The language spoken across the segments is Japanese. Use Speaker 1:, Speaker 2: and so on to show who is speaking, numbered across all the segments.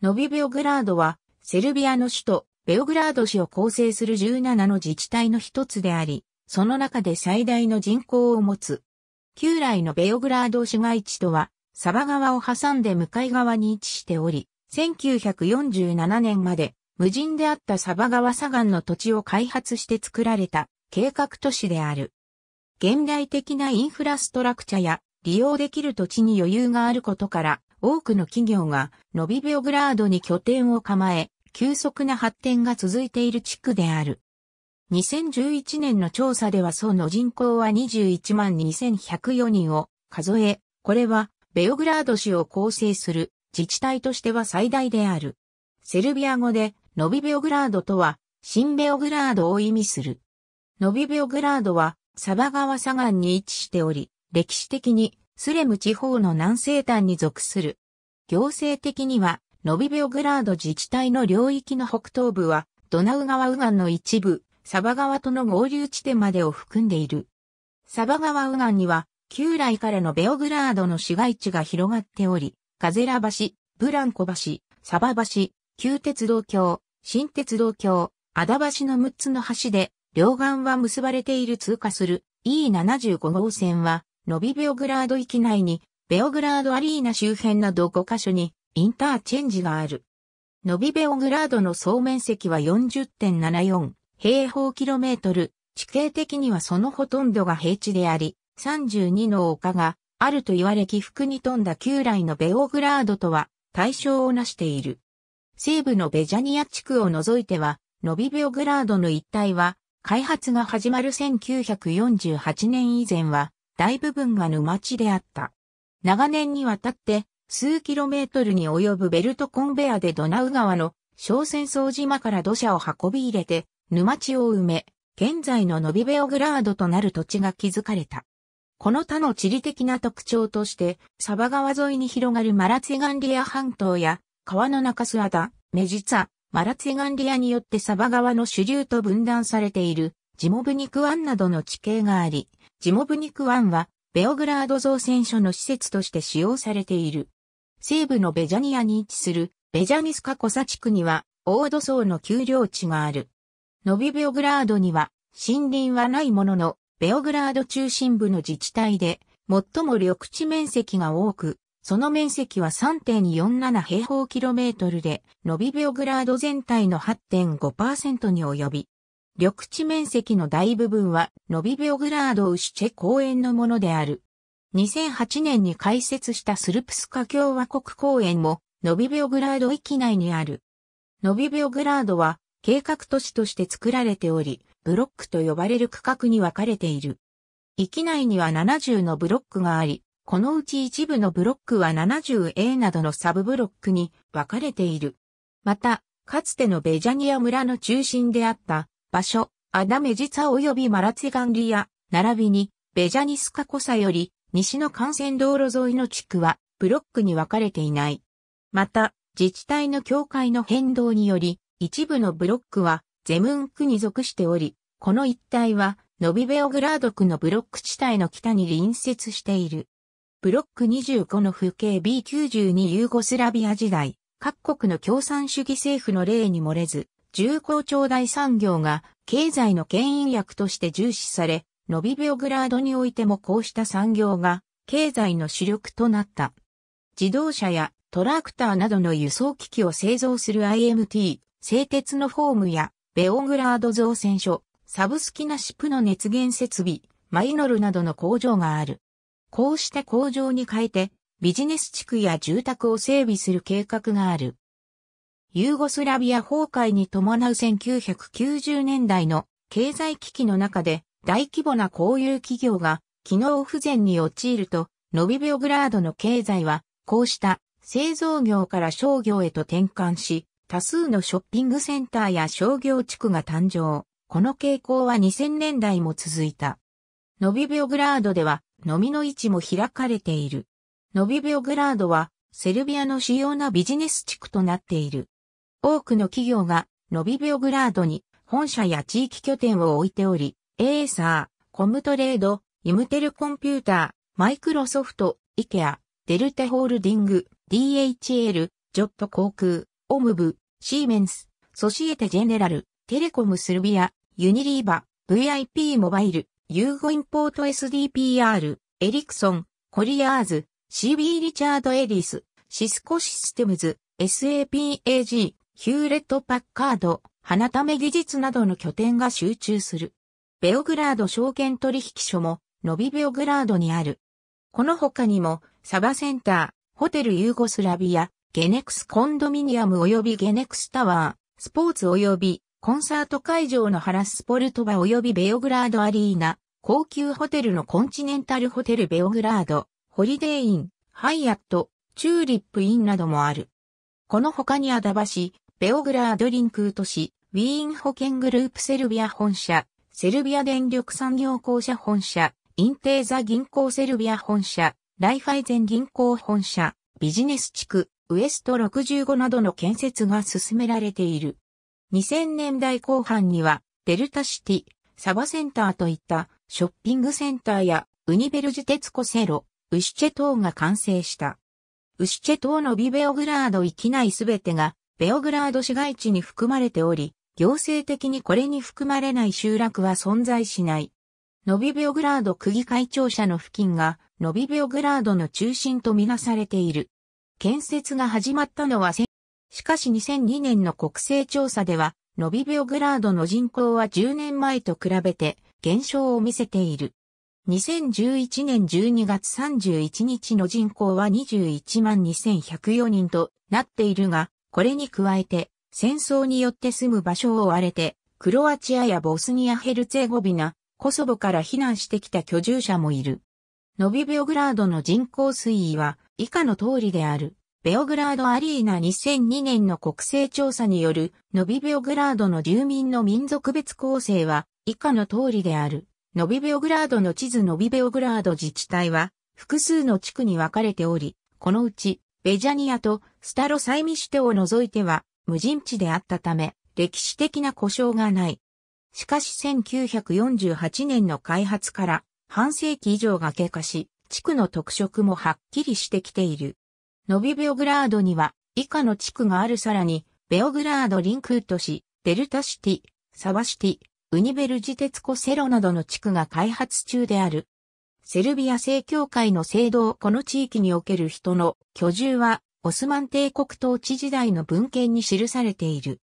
Speaker 1: ノビベオグラードは、セルビアの首都、ベオグラード市を構成する17の自治体の一つであり、その中で最大の人口を持つ。旧来のベオグラード市街地とは、サバ川を挟んで向かい側に位置しており、1947年まで無人であったサバ川砂岸の土地を開発して作られた計画都市である。現代的なインフラストラクチャや利用できる土地に余裕があることから多くの企業がノビベオグラードに拠点を構え、急速な発展が続いている地区である。2011年の調査では総の人口は21万2104人を数え、これはベオグラード市を構成する自治体としては最大である。セルビア語でノビベオグラードとは新ベオグラードを意味する。ノビベオグラードはサバ川左岸に位置しており、歴史的にスレム地方の南西端に属する。行政的には、ノビベオグラード自治体の領域の北東部は、ドナウ川右岸の一部、サバ川との合流地点までを含んでいる。サバ川右岸には、旧来からのベオグラードの市街地が広がっており、ガゼラ橋、ブランコ橋、サバ橋、旧鉄道橋、新鉄道橋、アダ橋の6つの橋で、両岸は結ばれている通過する E75 号線は、ノビベオグラード域内に、ベオグラードアリーナ周辺など5カ所にインターチェンジがある。ノビベオグラードの総面積は40.74平方キロメートル。地形的にはそのほとんどが平地であり、32の丘があると言われ起伏に富んだ旧来のベオグラードとは対象をなしている。西部のベジャニア地区を除いては、ノビベオグラードの一帯は開発が始まる1948年以前は大部分が沼地であった。長年にわたって、数キロメートルに及ぶベルトコンベアでドナウ川の小戦争島から土砂を運び入れて、沼地を埋め、現在のノビベオグラードとなる土地が築かれた。この他の地理的な特徴として、サバ川沿いに広がるマラツェガンリア半島や、川の中須訪田、メジツァ、マラツェガンリアによってサバ川の主流と分断されている、ジモブニク湾などの地形があり、ジモブニク湾はベオグラード造船所の施設として使用されている。西部のベジャニアに位置するベジャミスカコサ地区には、オード層の丘陵地がある。ノビベオグラードには、森林はないものの、ベオグラード中心部の自治体で、最も緑地面積が多く、その面積は3.47平方キロメートルで、ノビベオグラード全体の8.5%に及び、緑地面積の大部分は、ノビビオグラードウシチェ公園のものである。2008年に開設したスルプスカ共和国公園も、ノビビオグラード域内にある。ノビビオグラードは、計画都市として作られており、ブロックと呼ばれる区画に分かれている。域内には70のブロックがあり、このうち一部のブロックは 70A などのサブブロックに分かれている。また、かつてのベジャニア村の中心であった場所、アダメジツァ及びマラツィガンリア、並びに、ベジャニスカコサより、西の幹線道路沿いの地区は、ブロックに分かれていない。また、自治体の境界の変動により、一部のブロックは、ゼムン区に属しており、この一帯は、ノビベオグラード区のブロック地帯の北に隣接している。ブロック25の風景 B92 ユーゴスラビア時代、各国の共産主義政府の例に漏れず、重工長大産業が経済の牽引役として重視され、ノビベオグラードにおいてもこうした産業が経済の主力となった。自動車やトラクターなどの輸送機器を製造する IMT、製鉄のフォームやベオグラード造船所、サブスキナシプの熱源設備、マイノルなどの工場がある。こうした工場に変えてビジネス地区や住宅を整備する計画がある。ユーゴスラビア崩壊に伴う1990年代の経済危機の中で大規模な公有企業が機能不全に陥ると、ノビベオグラードの経済はこうした製造業から商業へと転換し、多数のショッピングセンターや商業地区が誕生。この傾向は2000年代も続いた。ノビベオグラードでは飲みの位置も開かれている。ノビベオグラードはセルビアの主要なビジネス地区となっている。多くの企業がノビビオグラードに本社や地域拠点を置いており、エーサー、コムトレード、イムテルコンピューター、マイクロソフト、イケア、デルテホールディング、DHL、ジョット航空、オムブ、シーメンス、ソシエテジェネラル、テレコムスルビア、ユニリーバ、VIP モバイル、ユーゴインポート SDPR、エリクソン、コリアーズ、CB リチャードエリス、シスコシステムズ、SAPAG、ヒューレット・パッカード、花ため技術などの拠点が集中する。ベオグラード証券取引所も、ノビベオグラードにある。この他にも、サバセンター、ホテルユーゴスラビア、ゲネクスコンドミニアム及びゲネクスタワー、スポーツ及びコンサート会場のハラスポルトバ及びベオグラードアリーナ、高級ホテルのコンチネンタルホテルベオグラード、ホリデーイン、ハイアット、チューリップインなどもある。この他にアダバシ、ベオグラードリンク都市、ウィーン保険グループセルビア本社、セルビア電力産業公社本社、インテーザ銀行セルビア本社、ライファイゼン銀行本社、ビジネス地区、ウエスト65などの建設が進められている。2000年代後半には、デルタシティ、サバセンターといったショッピングセンターやウニベルジテツコセロ、ウシチェ島が完成した。ウシチェ島のビベオグラード域内すべてがベオグラード市街地に含まれており、行政的にこれに含まれない集落は存在しない。ノビベオグラード区議会庁舎の付近が、ノビベオグラードの中心とみなされている。建設が始まったのは、しかし2002年の国勢調査では、ノビベオグラードの人口は10年前と比べて減少を見せている。2011年12月31日の人口は21万2104人となっているが、これに加えて、戦争によって住む場所を追われて、クロアチアやボスニア・ヘルツェゴビナ、コソボから避難してきた居住者もいる。ノビベオグラードの人口推移は以下の通りである。ベオグラードアリーナ2002年の国勢調査によるノビベオグラードの住民の民族別構成は以下の通りである。ノビベオグラードの地図ノビベオグラード自治体は複数の地区に分かれており、このうちベジャニアとスタロサイミシテを除いては無人地であったため、歴史的な故障がない。しかし1948年の開発から半世紀以上が経過し、地区の特色もはっきりしてきている。ノビベオグラードには以下の地区があるさらに、ベオグラードリンクート市、デルタシティ、サバシティ、ウニベルジテツコセロなどの地区が開発中である。セルビア正教会の聖堂この地域における人の居住はオスマン帝国統治時代の文献に記されている。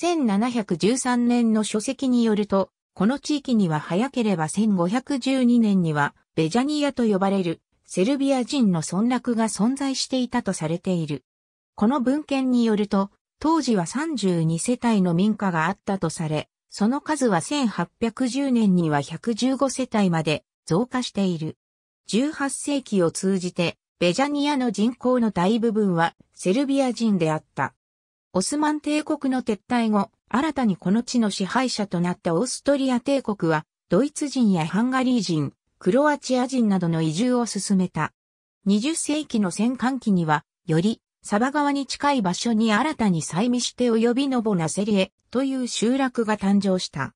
Speaker 1: 1713年の書籍によると、この地域には早ければ1512年にはベジャニアと呼ばれるセルビア人の村落が存在していたとされている。この文献によると、当時は32世帯の民家があったとされ、その数は1810年には115世帯まで増加している。18世紀を通じて、ベジャニアの人口の大部分はセルビア人であった。オスマン帝国の撤退後、新たにこの地の支配者となったオーストリア帝国は、ドイツ人やハンガリー人、クロアチア人などの移住を進めた。20世紀の戦艦期には、より、サバ川に近い場所に新たにサイミシテ及びノボナセリエという集落が誕生した。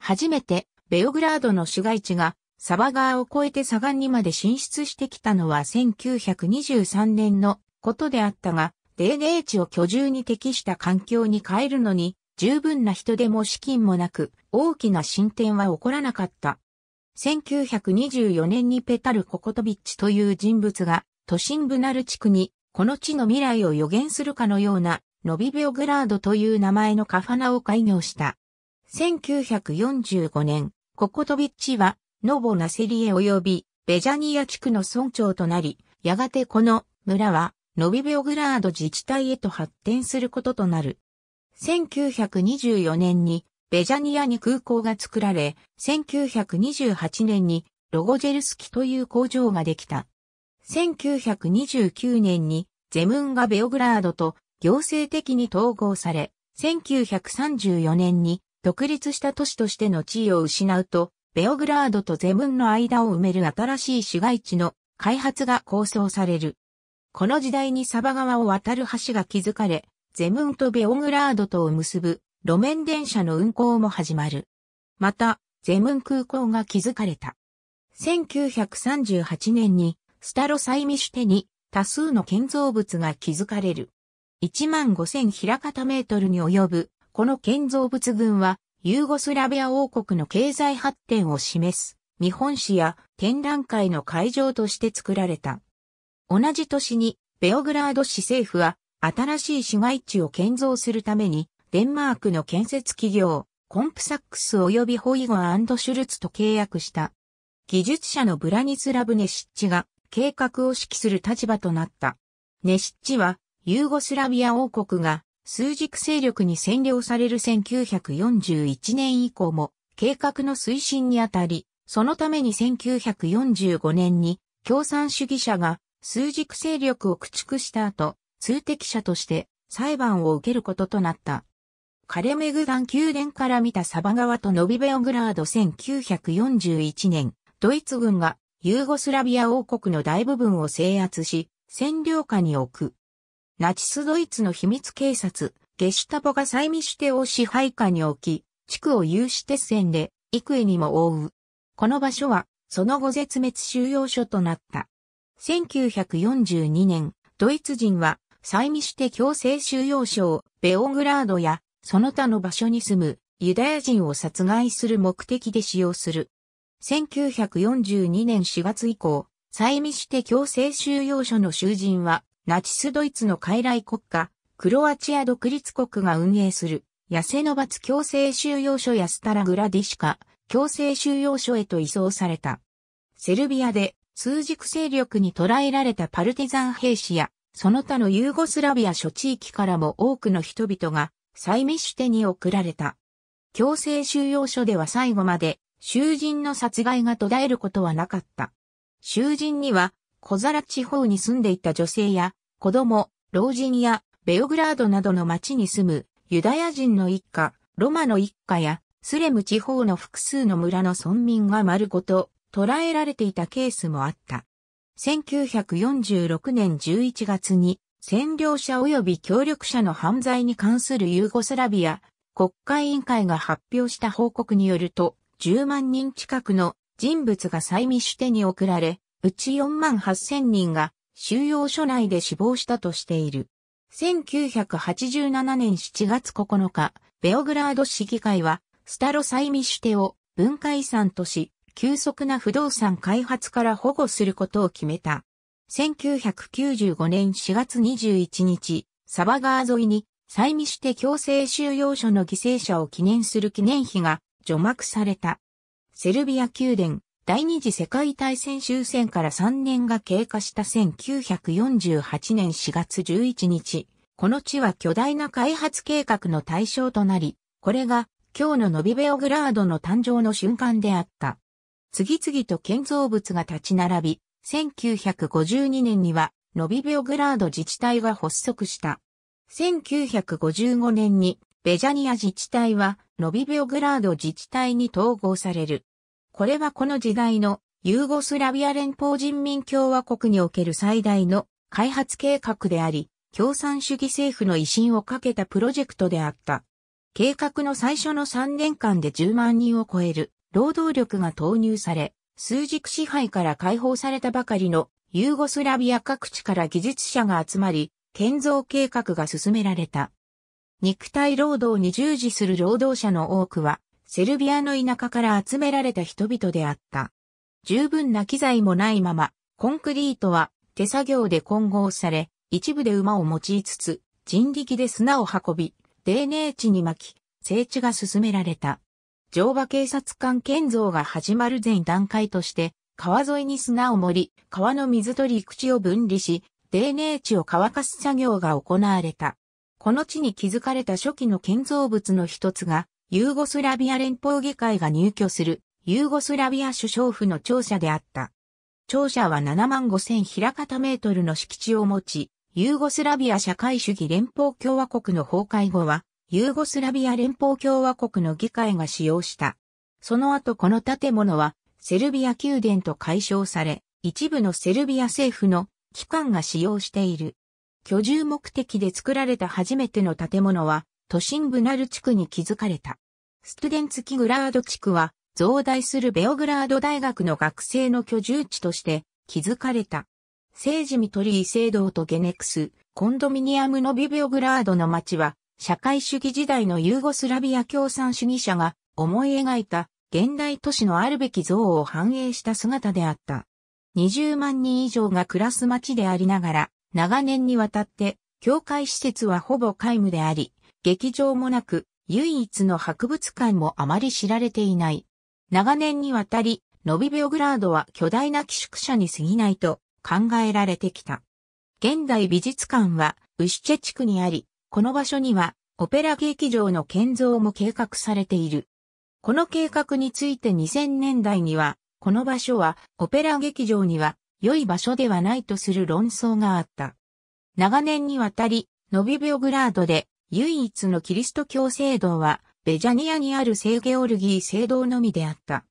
Speaker 1: 初めて、ベオグラードの市街地がサバ川を越えてガンにまで進出してきたのは1923年のことであったが、霊ー地を居住に適した環境に変えるのに、十分な人手も資金もなく、大きな進展は起こらなかった。1924年にペタル・ココトビッチという人物が、都心部なる地区に、この地の未来を予言するかのような、ノビベオグラードという名前のカファナを開業した。1945年、ココトビッチは、ノボナセリエ及びベジャニア地区の村長となり、やがてこの村はノビベオグラード自治体へと発展することとなる。1924年にベジャニアに空港が作られ、1928年にロゴジェルスキという工場ができた。1929年にゼムンガベオグラードと行政的に統合され、1934年に独立した都市としての地位を失うと、ベオグラードとゼムンの間を埋める新しい市街地の開発が構想される。この時代にサバ川を渡る橋が築かれ、ゼムンとベオグラードとを結ぶ路面電車の運行も始まる。また、ゼムン空港が築かれた。1938年にスタロサイミシュテに多数の建造物が築かれる。1万5000平方メートルに及ぶこの建造物群はユーゴスラビア王国の経済発展を示す見本史や展覧会の会場として作られた。同じ年にベオグラード市政府は新しい市街地を建造するためにデンマークの建設企業コンプサックス及びホイゴアンドシュルツと契約した。技術者のブラニスラブ・ネシッチが計画を指揮する立場となった。ネシッチはユーゴスラビア王国が数軸勢力に占領される1941年以降も計画の推進にあたり、そのために1945年に共産主義者が数軸勢力を駆逐した後、通敵者として裁判を受けることとなった。カレメグダン宮殿から見たサバ川とノビベオグラード1941年、ドイツ軍がユーゴスラビア王国の大部分を制圧し、占領下に置く。ナチスドイツの秘密警察、ゲシュタポが催眠してを支配下に置き、地区を有志鉄線で幾重にも覆う。この場所は、その後絶滅収容所となった。1942年、ドイツ人は、催眠して強制収容所をベオグラードやその他の場所に住むユダヤ人を殺害する目的で使用する。1942年4月以降、催眠して強制収容所の囚人はナチスドイツの傀儡国家、クロアチア独立国が運営する、ヤセノバツ強制収容所やスタラグラディシカ、強制収容所へと移送された。セルビアで通軸勢力に捕らえられたパルティザン兵士や、その他のユーゴスラビア諸地域からも多くの人々が、サイメシュテに送られた。強制収容所では最後まで、囚人の殺害が途絶えることはなかった。囚人には、小皿地方に住んでいた女性や子供、老人やベオグラードなどの町に住むユダヤ人の一家、ロマの一家やスレム地方の複数の村の村民が丸ごと捉えられていたケースもあった。1946年11月に占領者及び協力者の犯罪に関するユーゴスラビア国会委員会が発表した報告によると10万人近くの人物が催眠手手に送られ、うち4万8000人が収容所内で死亡したとしている。1987年7月9日、ベオグラード市議会は、スタロサイミシュテを文化遺産とし、急速な不動産開発から保護することを決めた。1995年4月21日、サバ川沿いに、サイミシュテ強制収容所の犠牲者を記念する記念碑が除幕された。セルビア宮殿、第二次世界大戦終戦から3年が経過した1948年4月11日、この地は巨大な開発計画の対象となり、これが今日のノビベオグラードの誕生の瞬間であった。次々と建造物が立ち並び、1952年にはノビベオグラード自治体が発足した。1955年にベジャニア自治体はノビベオグラード自治体に統合される。これはこの時代のユーゴスラビア連邦人民共和国における最大の開発計画であり、共産主義政府の威信をかけたプロジェクトであった。計画の最初の3年間で10万人を超える労働力が投入され、数軸支配から解放されたばかりのユーゴスラビア各地から技術者が集まり、建造計画が進められた。肉体労働に従事する労働者の多くは、セルビアの田舎から集められた人々であった。十分な機材もないまま、コンクリートは手作業で混合され、一部で馬を用いつつ、人力で砂を運び、泥泥地に巻き、整地が進められた。乗馬警察官建造が始まる前段階として、川沿いに砂を盛り、川の水と陸地を分離し、泥泥地を乾かす作業が行われた。この地に築かれた初期の建造物の一つが、ユーゴスラビア連邦議会が入居するユーゴスラビア首相府の庁舎であった。庁舎は7万5000平方メートルの敷地を持ち、ユーゴスラビア社会主義連邦共和国の崩壊後は、ユーゴスラビア連邦共和国の議会が使用した。その後この建物は、セルビア宮殿と解消され、一部のセルビア政府の機関が使用している。居住目的で作られた初めての建物は、都心部なる地区に築かれた。ストゥデンツキグラード地区は、増大するベオグラード大学の学生の居住地として築かれた。聖ジミトリー聖堂とゲネクス、コンドミニアムのビベオグラードの街は、社会主義時代のユーゴスラビア共産主義者が思い描いた現代都市のあるべき像を反映した姿であった。20万人以上が暮らす街でありながら、長年にわたって、教会施設はほぼ皆無であり、劇場もなく、唯一の博物館もあまり知られていない。長年にわたり、ノビビオグラードは巨大な寄宿舎に過ぎないと考えられてきた。現代美術館はウシチェ地区にあり、この場所にはオペラ劇場の建造も計画されている。この計画について2000年代には、この場所はオペラ劇場には良い場所ではないとする論争があった。長年にわたり、ノビビオグラードで唯一のキリスト教聖堂は、ベジャニアにある聖ゲオルギー聖堂のみであった。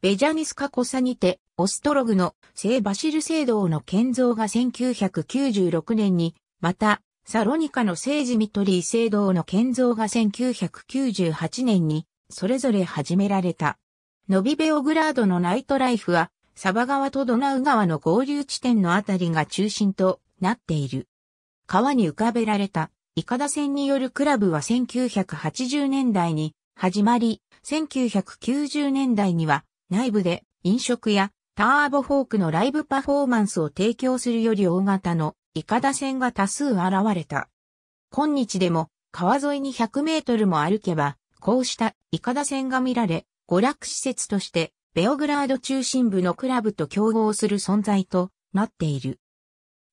Speaker 1: ベジャニスカコサにて、オストログの聖バシル聖堂の建造が1996年に、また、サロニカの聖ジミトリー聖堂の建造が1998年に、それぞれ始められた。ノビベオグラードのナイトライフは、サバ川とドナウ川の合流地点のあたりが中心となっている。川に浮かべられたイカダ戦によるクラブは1980年代に始まり、1990年代には内部で飲食やターボフォークのライブパフォーマンスを提供するより大型のイカダ線が多数現れた。今日でも川沿いに100メートルも歩けば、こうしたイカダ線が見られ、娯楽施設としてベオグラード中心部のクラブと競合する存在となっている。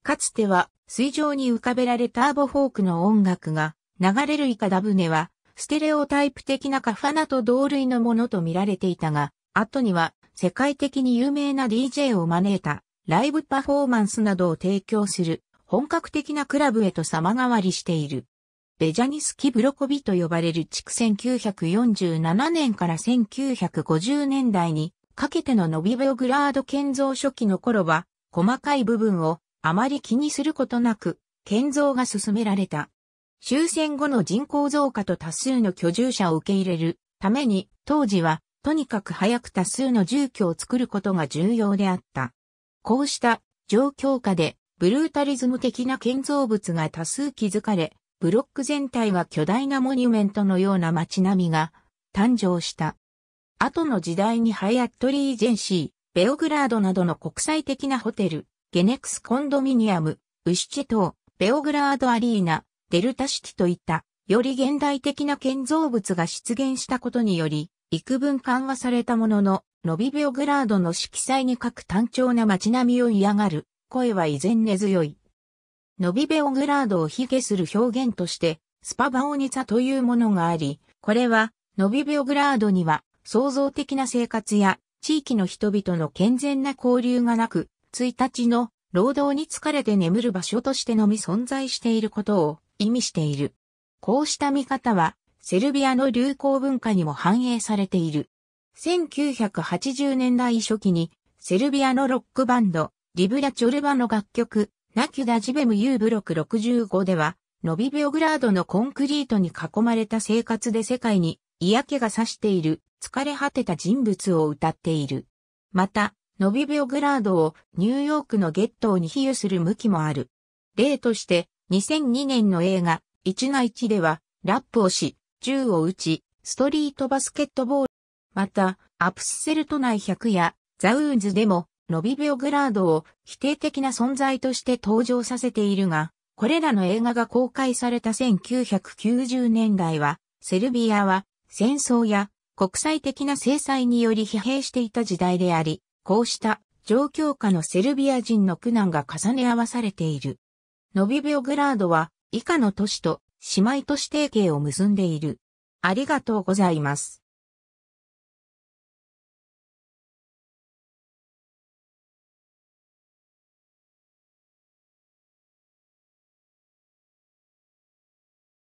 Speaker 1: かつては水上に浮かべられターボフォークの音楽が流れるイカダ船は、ステレオタイプ的なカファナと同類のものと見られていたが、後には世界的に有名な DJ を招いたライブパフォーマンスなどを提供する本格的なクラブへと様変わりしている。ベジャニスキ・ブロコビと呼ばれる地区1947年から1950年代にかけてのノビベオグラード建造初期の頃は細かい部分をあまり気にすることなく、建造が進められた。終戦後の人口増加と多数の居住者を受け入れるために、当時は、とにかく早く多数の住居を作ることが重要であった。こうした状況下で、ブルータリズム的な建造物が多数築かれ、ブロック全体は巨大なモニュメントのような街並みが誕生した。後の時代にハイアットリージェンシー、ベオグラードなどの国際的なホテル、ゲネクスコンドミニアム、ウシチ島、ベオグラードアリーナ、デルタシティといった、より現代的な建造物が出現したことにより、幾分緩和されたものの、ノビベオグラードの色彩に各単調な街並みを嫌がる、声は依然根強い。ノビベオグラードを卑下する表現として、スパバオニツァというものがあり、これは、ノビベオグラードには、創造的な生活や、地域の人々の健全な交流がなく、1日の労働に疲れて眠る場所としてのみ存在していることを意味している。こうした見方は、セルビアの流行文化にも反映されている。1980年代初期に、セルビアのロックバンド、リブラ・チョルバの楽曲、ナキュダ・ジベムユーブロク65では、ノビビオグラードのコンクリートに囲まれた生活で世界に嫌気がさしている疲れ果てた人物を歌っている。また、ノビビオグラードをニューヨークのゲットーに比喩する向きもある。例として、2002年の映画、1な1では、ラップをし、銃を撃ち、ストリートバスケットボール。また、アプスセルト内100や、ザウーンズでも、ノビビオグラードを否定的な存在として登場させているが、これらの映画が公開された1990年代は、セルビアは戦争や国際的な制裁により疲弊していた時代であり、こうした状況下のセルビア人の苦難が重ね合わされている。ノビベオグラードは以下の都市と姉妹都市提携を結んでいる。ありがとうございます。